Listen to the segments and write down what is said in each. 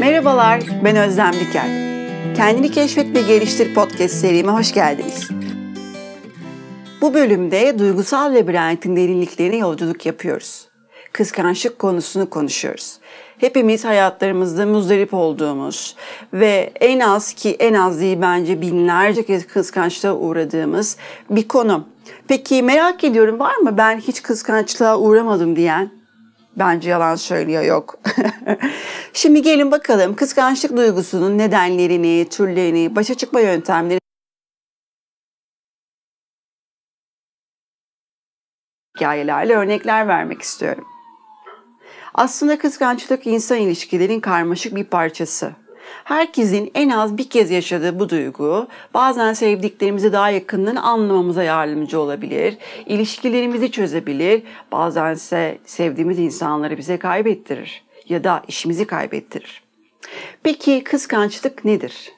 Merhabalar, ben Özlem Diker. Kendini Keşfet ve Geliştir podcast serime hoş geldiniz. Bu bölümde duygusal labirentin derinliklerine yolculuk yapıyoruz. Kıskançlık konusunu konuşuyoruz. Hepimiz hayatlarımızda muzdarip olduğumuz ve en az ki en az değil bence binlerce kez kıskançlığa uğradığımız bir konu. Peki merak ediyorum var mı ben hiç kıskançlığa uğramadım diyen? Bence yalan söylüyor yok. Şimdi gelin bakalım kıskançlık duygusunun nedenlerini, türlerini, başa çıkma yöntemleri hikayelerle örnekler vermek istiyorum. Aslında kıskançlık insan ilişkilerin karmaşık bir parçası. Herkesin en az bir kez yaşadığı bu duygu bazen sevdiklerimizi daha yakından anlamamıza yardımcı olabilir, ilişkilerimizi çözebilir, bazense sevdiğimiz insanları bize kaybettirir ya da işimizi kaybettirir. Peki kıskançlık nedir?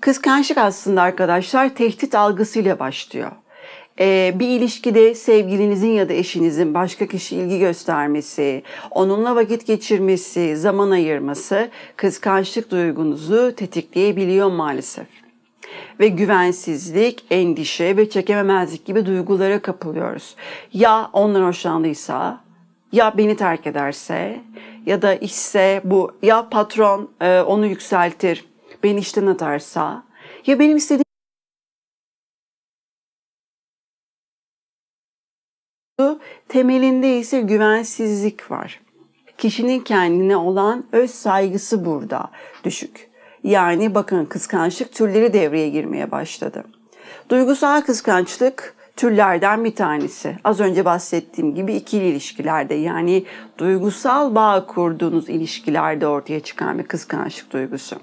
Kıskançlık aslında arkadaşlar tehdit algısıyla başlıyor. Ee, bir ilişkide sevgilinizin ya da eşinizin başka kişi ilgi göstermesi, onunla vakit geçirmesi, zaman ayırması kıskançlık duygunuzu tetikleyebiliyor maalesef. Ve güvensizlik, endişe ve çekememezlik gibi duygulara kapılıyoruz. Ya ondan hoşlandıysa, ya beni terk ederse ya da işse bu ya patron e, onu yükseltir, beni işten atarsa ya benim istediğim duygusu, temelinde ise güvensizlik var. Kişinin kendine olan öz saygısı burada düşük. Yani bakın kıskançlık türleri devreye girmeye başladı. Duygusal kıskançlık türlerden bir tanesi. Az önce bahsettiğim gibi ikili ilişkilerde yani duygusal bağ kurduğunuz ilişkilerde ortaya çıkan bir kıskançlık duygusu.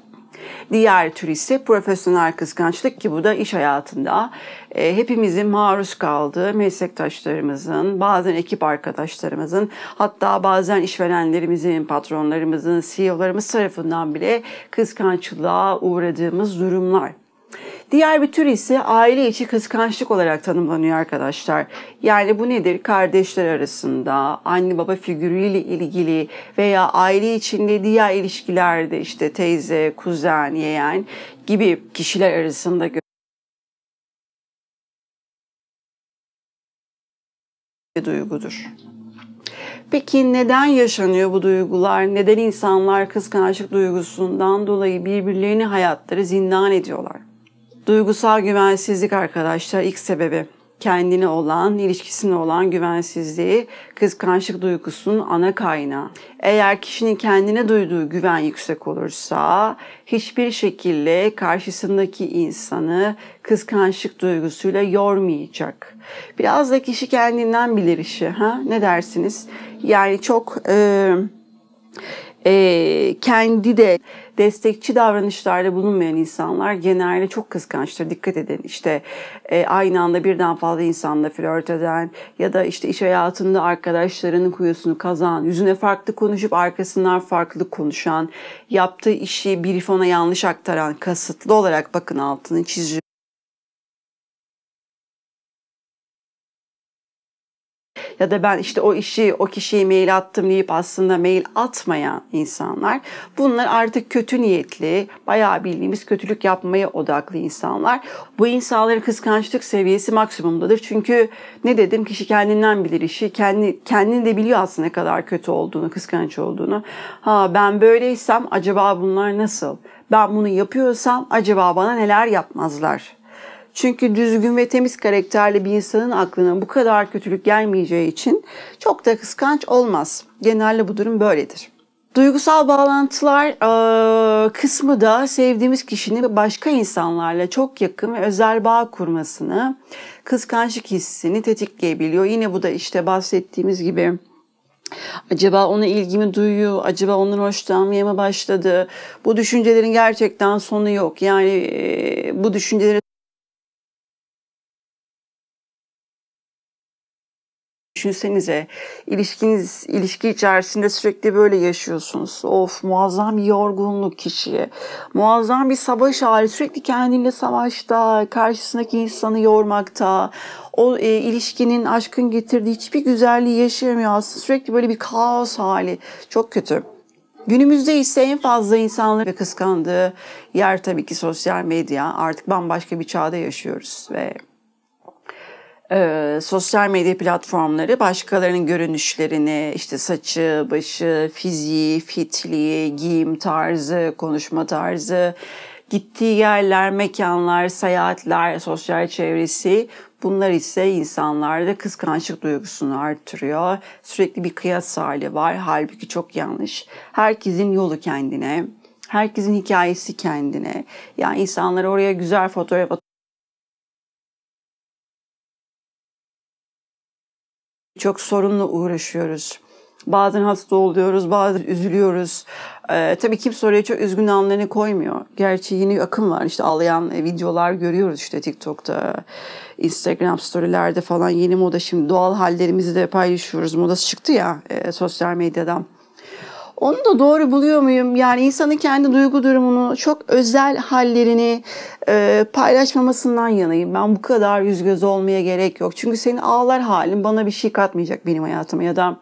Diğer tür ise profesyonel kıskançlık ki bu da iş hayatında e, hepimizin maruz kaldığı meslektaşlarımızın, bazen ekip arkadaşlarımızın, hatta bazen işverenlerimizin, patronlarımızın, CEO'larımız tarafından bile kıskançlığa uğradığımız durumlar. Diğer bir tür ise aile içi kıskançlık olarak tanımlanıyor arkadaşlar. Yani bu nedir? Kardeşler arasında, anne baba figürüyle ilgili veya aile içinde diğer ilişkilerde işte teyze, kuzen, yeğen gibi kişiler arasında bir duygudur. Peki neden yaşanıyor bu duygular? Neden insanlar kıskançlık duygusundan dolayı birbirlerini hayatları zindan ediyorlar? Duygusal güvensizlik arkadaşlar ilk sebebi kendine olan, ilişkisine olan güvensizliği, kıskançlık duygusunun ana kaynağı. Eğer kişinin kendine duyduğu güven yüksek olursa, hiçbir şekilde karşısındaki insanı kıskançlık duygusuyla yormayacak. Biraz da kişi kendinden bilir işi. Ha? Ne dersiniz? Yani çok e, e, kendi de destekçi davranışlarda bulunmayan insanlar genelde çok kıskançtır. Dikkat edin işte e, aynı anda birden fazla insanla flört eden ya da işte iş hayatında arkadaşlarının kuyusunu kazan, yüzüne farklı konuşup arkasından farklı konuşan, yaptığı işi bir fona yanlış aktaran, kasıtlı olarak bakın altını çiziyor. ya da ben işte o işi o kişiye mail attım deyip aslında mail atmayan insanlar. Bunlar artık kötü niyetli, bayağı bildiğimiz kötülük yapmaya odaklı insanlar. Bu insanların kıskançlık seviyesi maksimumdadır. Çünkü ne dedim kişi kendinden bilir işi. Kendi, kendini de biliyor aslında ne kadar kötü olduğunu, kıskanç olduğunu. Ha ben böyleysem acaba bunlar nasıl? Ben bunu yapıyorsam acaba bana neler yapmazlar? Çünkü düzgün ve temiz karakterli bir insanın aklına bu kadar kötülük gelmeyeceği için çok da kıskanç olmaz. Genelde bu durum böyledir. Duygusal bağlantılar kısmı da sevdiğimiz kişinin başka insanlarla çok yakın ve özel bağ kurmasını, kıskançlık hissini tetikleyebiliyor. Yine bu da işte bahsettiğimiz gibi Acaba ona ilgimi duyuyor, acaba onun hoşlanmaya mı başladı? Bu düşüncelerin gerçekten sonu yok. Yani bu düşüncelere Düşünsenize ilişkiniz, ilişki içerisinde sürekli böyle yaşıyorsunuz. Of muazzam yorgunluk kişiye. Muazzam bir savaş hali. Sürekli kendinle savaşta, karşısındaki insanı yormakta. O e, ilişkinin, aşkın getirdiği hiçbir güzelliği yaşayamıyor aslında. Sürekli böyle bir kaos hali. Çok kötü. Günümüzde ise en fazla insanların kıskandığı yer tabii ki sosyal medya. Artık bambaşka bir çağda yaşıyoruz ve e, sosyal medya platformları başkalarının görünüşlerini, işte saçı, başı, fiziği, fitliği, giyim tarzı, konuşma tarzı, gittiği yerler, mekanlar, seyahatler, sosyal çevresi bunlar ise insanlarda kıskançlık duygusunu artırıyor. Sürekli bir kıyas hali var. Halbuki çok yanlış. Herkesin yolu kendine. Herkesin hikayesi kendine. Yani insanlar oraya güzel fotoğraf Çok sorunla uğraşıyoruz. Bazen hasta oluyoruz, bazen üzülüyoruz. Ee, tabii kimse oraya çok üzgün anlarını koymuyor. Gerçi yeni akım var İşte ağlayan e, videolar görüyoruz işte TikTok'ta, Instagram storylerde falan yeni moda. Şimdi doğal hallerimizi de paylaşıyoruz. Modası çıktı ya e, sosyal medyadan. Onu da doğru buluyor muyum? Yani insanın kendi duygu durumunu, çok özel hallerini e, paylaşmamasından yanayım. Ben bu kadar yüz göz olmaya gerek yok. Çünkü senin ağlar halin bana bir şey katmayacak benim hayatıma ya da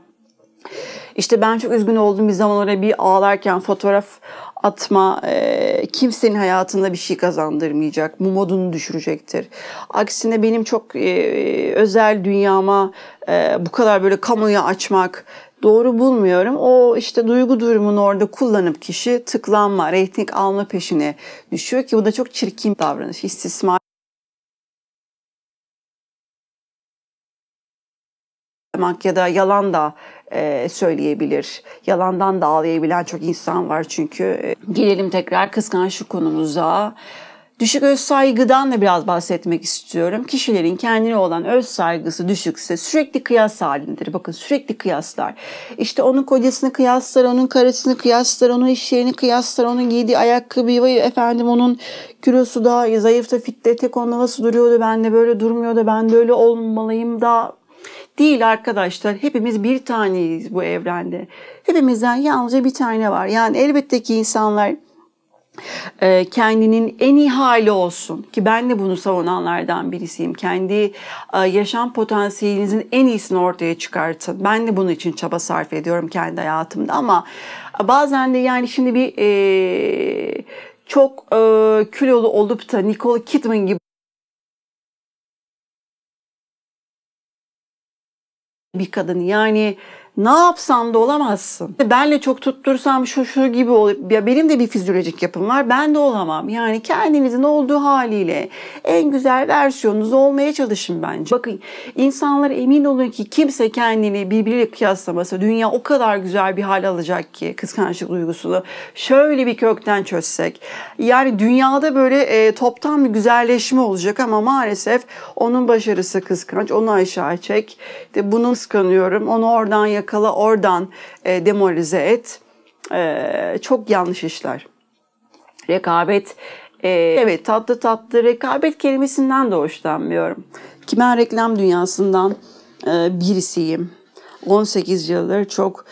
işte ben çok üzgün olduğum bir zaman oraya bir ağlarken fotoğraf atma e, kimsenin hayatında bir şey kazandırmayacak. Bu modunu düşürecektir. Aksine benim çok e, özel dünyama e, bu kadar böyle kamuya açmak, doğru bulmuyorum. O işte duygu durumunu orada kullanıp kişi tıklanma, reyting alma peşine düşüyor ki bu da çok çirkin davranış, istismar. ya da yalan da e, söyleyebilir. Yalandan da ağlayabilen çok insan var çünkü. E, gelelim tekrar kıskançlık konumuza. Düşük öz saygıdan da biraz bahsetmek istiyorum. Kişilerin kendine olan öz saygısı düşükse sürekli kıyas halindedir. Bakın sürekli kıyaslar. İşte onun kocasını kıyaslar, onun karısını kıyaslar, onun iş yerini kıyaslar, onun giydiği ayakkabıyı, efendim onun kilosu daha iyi, zayıf da fit tek onunla nasıl duruyordu, ben de böyle durmuyordu ben de öyle olmalıyım da değil arkadaşlar. Hepimiz bir taneyiz bu evrende. Hepimizden yalnızca bir tane var. Yani elbette ki insanlar ee, kendinin en iyi hali olsun ki ben de bunu savunanlardan birisiyim. Kendi e, yaşam potansiyelinizin en iyisini ortaya çıkartın. Ben de bunun için çaba sarf ediyorum kendi hayatımda ama e, bazen de yani şimdi bir e, çok e, kilolu olup da Nicole Kidman gibi bir kadın yani ne yapsam da olamazsın. Benle çok tuttursam şu şu gibi olup ya benim de bir fizyolojik yapım var. Ben de olamam. Yani kendinizin olduğu haliyle en güzel versiyonunuz olmaya çalışın bence. Bakın insanlar emin olun ki kimse kendini birbiriyle kıyaslamasa dünya o kadar güzel bir hal alacak ki kıskançlık duygusunu şöyle bir kökten çözsek. Yani dünyada böyle e, toptan bir güzelleşme olacak ama maalesef onun başarısı kıskanç. Onu aşağı çek. De bunu kıskanıyorum. Onu oradan yak yakala oradan e, demoralize et. E, çok yanlış işler. Rekabet e, evet tatlı tatlı rekabet kelimesinden de hoşlanmıyorum. Ki ben reklam dünyasından e, birisiyim. 18 yıldır çok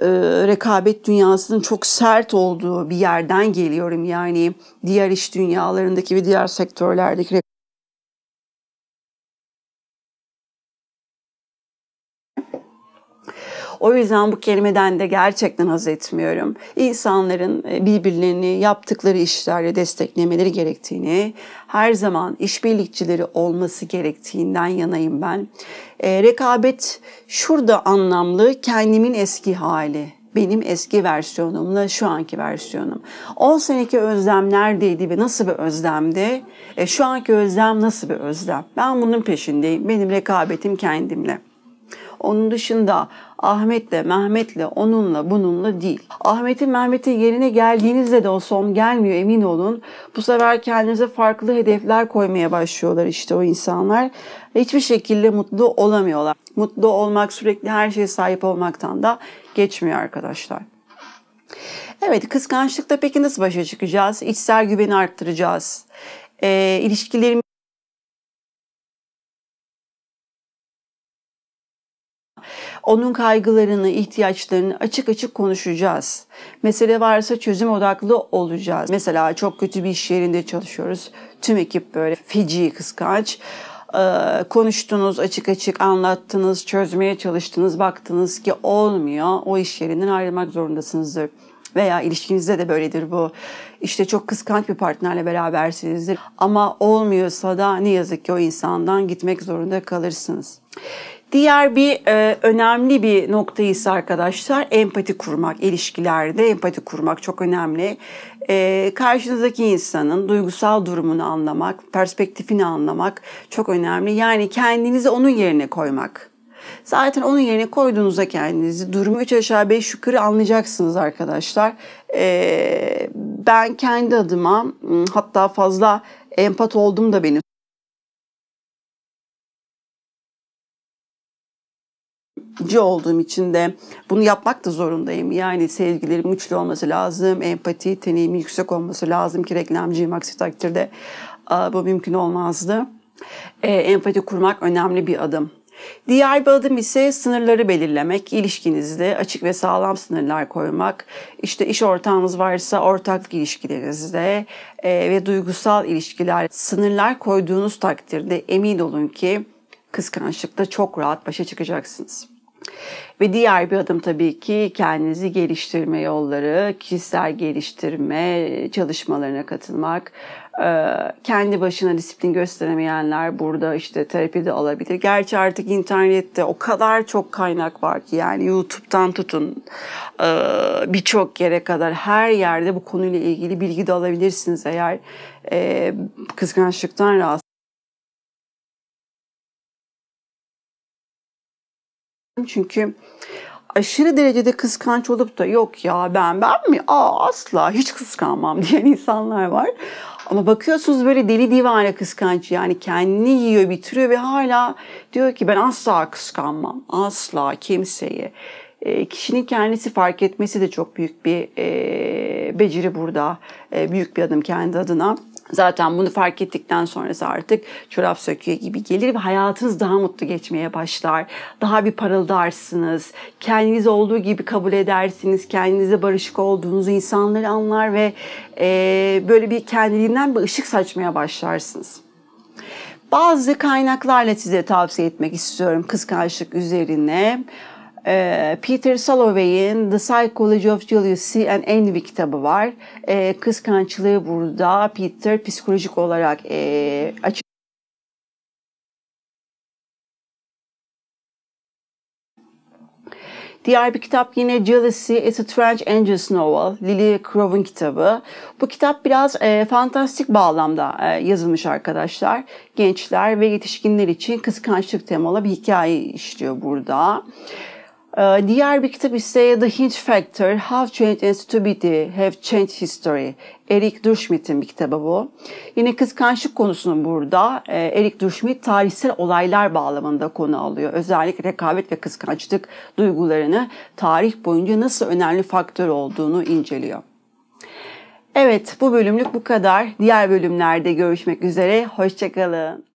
e, rekabet dünyasının çok sert olduğu bir yerden geliyorum. Yani diğer iş dünyalarındaki ve diğer sektörlerdeki O yüzden bu kelimeden de gerçekten haz etmiyorum. İnsanların e, birbirlerini yaptıkları işlerle desteklemeleri gerektiğini, her zaman işbirlikçileri olması gerektiğinden yanayım ben. E, rekabet şurada anlamlı, kendimin eski hali benim eski versiyonumla şu anki versiyonum. 10 seneki özlem neredeydi ve nasıl bir özlemdi? E, şu anki özlem nasıl bir özlem? Ben bunun peşindeyim. Benim rekabetim kendimle. Onun dışında Ahmet'le, Mehmet'le, onunla, bununla değil. Ahmet'in Mehmet'in yerine geldiğinizde de o son gelmiyor emin olun. Bu sefer kendinize farklı hedefler koymaya başlıyorlar işte o insanlar. Hiçbir şekilde mutlu olamıyorlar. Mutlu olmak sürekli her şeye sahip olmaktan da geçmiyor arkadaşlar. Evet kıskançlıkta peki nasıl başa çıkacağız? İçsel güveni arttıracağız. E, ilişkilerimiz Onun kaygılarını, ihtiyaçlarını açık açık konuşacağız. Mesele varsa çözüm odaklı olacağız. Mesela çok kötü bir iş yerinde çalışıyoruz. Tüm ekip böyle feci kıskanç ee, konuştunuz, açık açık anlattınız, çözmeye çalıştınız, baktınız ki olmuyor. O iş yerinden ayrılmak zorundasınızdır. Veya ilişkinizde de böyledir bu. İşte çok kıskanç bir partnerle berabersinizdir. Ama olmuyorsa da ne yazık ki o insandan gitmek zorunda kalırsınız. Diğer bir e, önemli bir nokta ise arkadaşlar empati kurmak. ilişkilerde empati kurmak çok önemli. E, karşınızdaki insanın duygusal durumunu anlamak, perspektifini anlamak çok önemli. Yani kendinizi onun yerine koymak. Zaten onun yerine koyduğunuzda kendinizi durumu 3 aşağı 5 yukarı anlayacaksınız arkadaşlar. E, ben kendi adıma ıı, hatta fazla empat oldum da benim yönetici olduğum için de bunu yapmak da zorundayım. Yani sevgilerim güçlü olması lazım, empati yeteneğimin yüksek olması lazım ki reklamcıyım aksi takdirde bu mümkün olmazdı. E, empati kurmak önemli bir adım. Diğer bir adım ise sınırları belirlemek, ilişkinizde açık ve sağlam sınırlar koymak. işte iş ortağınız varsa ortaklık ilişkilerinizde e, ve duygusal ilişkiler sınırlar koyduğunuz takdirde emin olun ki kıskançlıkta çok rahat başa çıkacaksınız. Ve diğer bir adım tabii ki kendinizi geliştirme yolları, kişisel geliştirme e, çalışmalarına katılmak. Ee, kendi başına disiplin gösteremeyenler burada işte terapi de alabilir. Gerçi artık internette o kadar çok kaynak var ki yani YouTube'dan tutun e, birçok yere kadar her yerde bu konuyla ilgili bilgi de alabilirsiniz eğer e, kıskançlıktan rahatsız Çünkü aşırı derecede kıskanç olup da yok ya ben ben mi? Aa asla hiç kıskanmam diyen insanlar var. Ama bakıyorsunuz böyle deli divane kıskanç yani kendini yiyor bitiriyor ve hala diyor ki ben asla kıskanmam. Asla kimseye. E, kişinin kendisi fark etmesi de çok büyük bir e, beceri burada. E, büyük bir adım kendi adına. Zaten bunu fark ettikten sonrası artık çorap söküğü gibi gelir ve hayatınız daha mutlu geçmeye başlar. Daha bir parıldarsınız. Kendiniz olduğu gibi kabul edersiniz. Kendinize barışık olduğunuz insanları anlar ve e, böyle bir kendiliğinden bir ışık saçmaya başlarsınız. Bazı kaynaklarla size tavsiye etmek istiyorum kıskançlık üzerine. Ee, Peter Salovey'in The Psychology of Jealousy and Envy kitabı var. E, kıskançlığı burada Peter psikolojik olarak e, açık Diğer bir kitap yine Jealousy, It's a French Angels Novel, Lily Crow'un kitabı. Bu kitap biraz e, fantastik bağlamda e, yazılmış arkadaşlar. Gençler ve yetişkinler için kıskançlık temalı bir hikaye işliyor burada. Ee, diğer bir kitap ise The Hinge Factor, How Change and Stupidity Have Changed History. Eric Durschmidt'in bir kitabı bu. Yine kıskançlık konusunu burada e, Eric Durschmidt tarihsel olaylar bağlamında konu alıyor. Özellikle rekabet ve kıskançlık duygularını tarih boyunca nasıl önemli faktör olduğunu inceliyor. Evet bu bölümlük bu kadar. Diğer bölümlerde görüşmek üzere. Hoşçakalın.